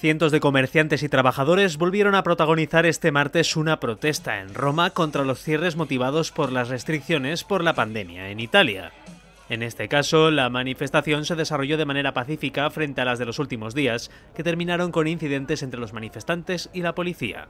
Cientos de comerciantes y trabajadores volvieron a protagonizar este martes una protesta en Roma contra los cierres motivados por las restricciones por la pandemia en Italia. En este caso, la manifestación se desarrolló de manera pacífica frente a las de los últimos días, que terminaron con incidentes entre los manifestantes y la policía.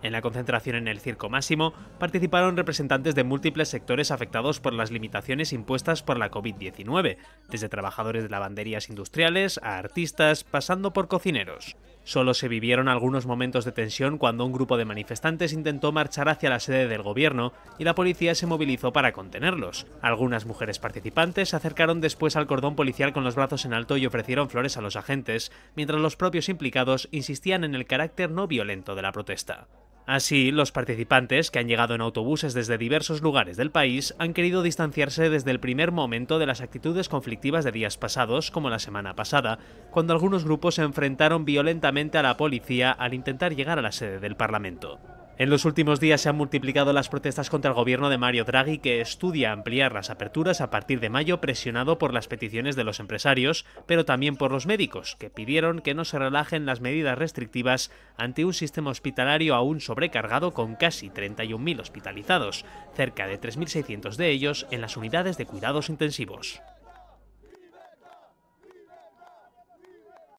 En la concentración en el Circo Máximo participaron representantes de múltiples sectores afectados por las limitaciones impuestas por la COVID-19, desde trabajadores de lavanderías industriales a artistas, pasando por cocineros. Solo se vivieron algunos momentos de tensión cuando un grupo de manifestantes intentó marchar hacia la sede del gobierno y la policía se movilizó para contenerlos. Algunas mujeres participantes se acercaron después al cordón policial con los brazos en alto y ofrecieron flores a los agentes, mientras los propios implicados insistían en el carácter no violento de la protesta. Así, los participantes, que han llegado en autobuses desde diversos lugares del país, han querido distanciarse desde el primer momento de las actitudes conflictivas de días pasados, como la semana pasada, cuando algunos grupos se enfrentaron violentamente a la policía al intentar llegar a la sede del Parlamento. En los últimos días se han multiplicado las protestas contra el gobierno de Mario Draghi, que estudia ampliar las aperturas a partir de mayo, presionado por las peticiones de los empresarios, pero también por los médicos, que pidieron que no se relajen las medidas restrictivas ante un sistema hospitalario aún sobrecargado con casi 31.000 hospitalizados, cerca de 3.600 de ellos en las unidades de cuidados intensivos.